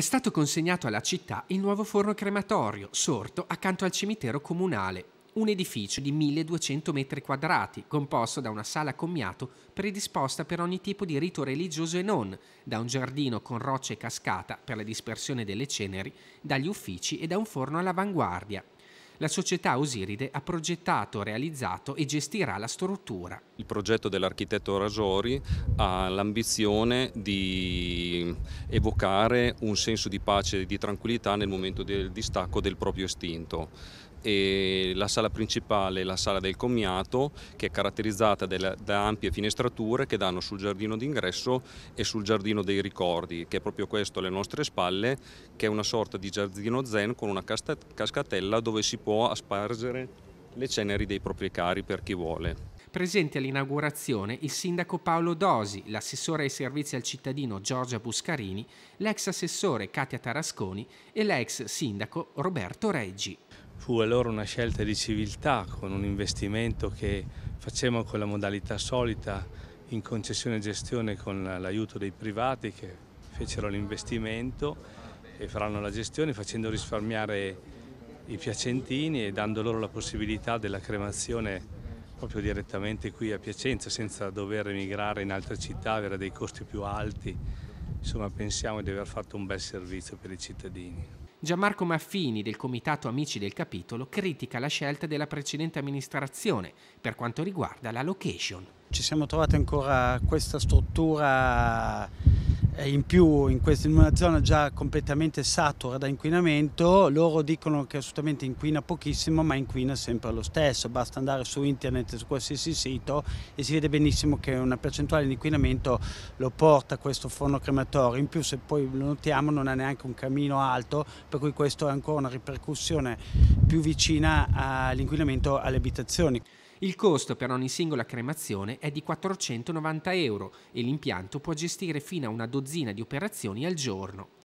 È stato consegnato alla città il nuovo forno crematorio, sorto accanto al cimitero comunale, un edificio di 1200 metri quadrati, composto da una sala commiato predisposta per ogni tipo di rito religioso e non, da un giardino con rocce e cascata per la dispersione delle ceneri, dagli uffici e da un forno all'avanguardia la società Osiride ha progettato, realizzato e gestirà la struttura. Il progetto dell'architetto Rasori ha l'ambizione di evocare un senso di pace e di tranquillità nel momento del distacco del proprio istinto e la sala principale è la sala del commiato che è caratterizzata da ampie finestrature che danno sul giardino d'ingresso e sul giardino dei ricordi che è proprio questo alle nostre spalle che è una sorta di giardino zen con una cascatella dove si può aspargere le ceneri dei propri cari per chi vuole. Presente all'inaugurazione il sindaco Paolo Dosi, l'assessore ai servizi al cittadino Giorgia Buscarini, l'ex assessore Katia Tarasconi e l'ex sindaco Roberto Reggi. Fu allora una scelta di civiltà con un investimento che facciamo con la modalità solita in concessione e gestione con l'aiuto dei privati che fecero l'investimento e faranno la gestione facendo risparmiare i piacentini e dando loro la possibilità della cremazione proprio direttamente qui a Piacenza senza dover emigrare in altre città, avere dei costi più alti. Insomma pensiamo di aver fatto un bel servizio per i cittadini. Gianmarco Maffini del Comitato Amici del Capitolo critica la scelta della precedente amministrazione per quanto riguarda la location. Ci siamo trovati ancora questa struttura eh, in più in, questa, in, una zona già completamente satura da inquinamento, loro dicono che assolutamente inquina pochissimo ma inquina sempre lo stesso, basta andare su internet, su qualsiasi sito e si vede benissimo che una percentuale di inquinamento lo porta questo forno crematorio, in più se poi lo notiamo non ha neanche un cammino alto, per cui questo è ancora una ripercussione più vicina all'inquinamento alle abitazioni. Il costo per ogni singola cremazione è di 490 euro e l'impianto può gestire fino a una dozzina di operazioni al giorno.